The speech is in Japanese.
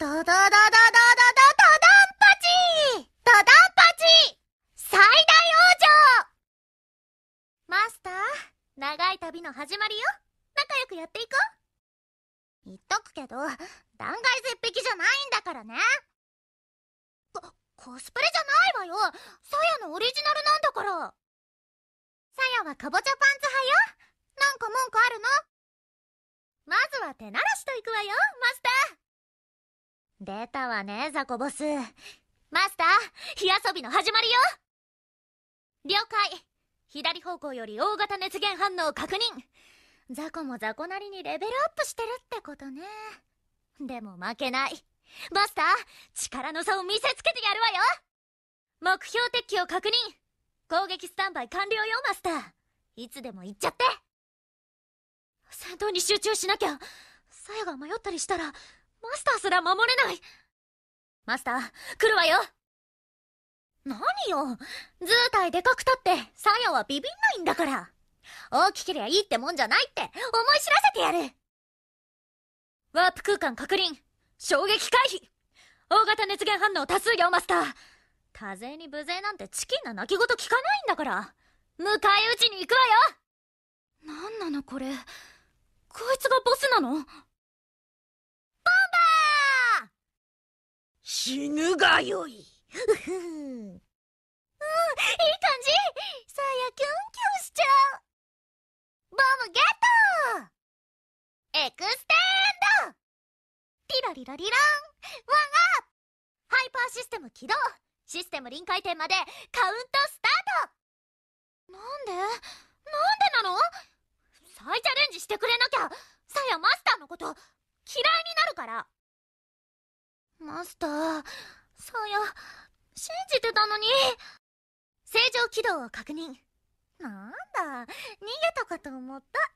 ドドドドドドドドンパチドドンパチ最大王女マスター長い旅の始まりよ仲良くやっていこう言っとくけど断崖絶壁じゃないんだからねこコスプレじゃないわよサヤのオリジナルなんだからサヤはカボチャパンツ派よなんか文句あるのまずは手慣らしといくわよ出たわね、ザコボス。マスター、火遊びの始まりよ了解左方向より大型熱源反応確認ザコもザコなりにレベルアップしてるってことね。でも負けない。マスター、力の差を見せつけてやるわよ目標敵機を確認攻撃スタンバイ完了よ、マスターいつでも行っちゃって戦闘に集中しなきゃ、さやが迷ったりしたら、マスターすら守れないマスター、来るわよ何よ図体でかくたって、サヤはビビんないんだから。大きけりゃいいってもんじゃないって思い知らせてやるワープ空間確認衝撃回避大型熱源反応多数量マスター多勢に無勢なんてチキンな泣き言聞かないんだから迎え撃ちに行くわよ何なのこれこいつがボスなの死ぬがよいうんいい感じさやキュンキュンしちゃうボムゲットエクステンドリラリラリランワンアップハイパーシステム起動システム臨界点までカウントスタートなんでなんでなの再チャレンジしてくれなきゃマスター、そうや、信じてたのに。正常軌道を確認。なんだ、逃げたかと思った。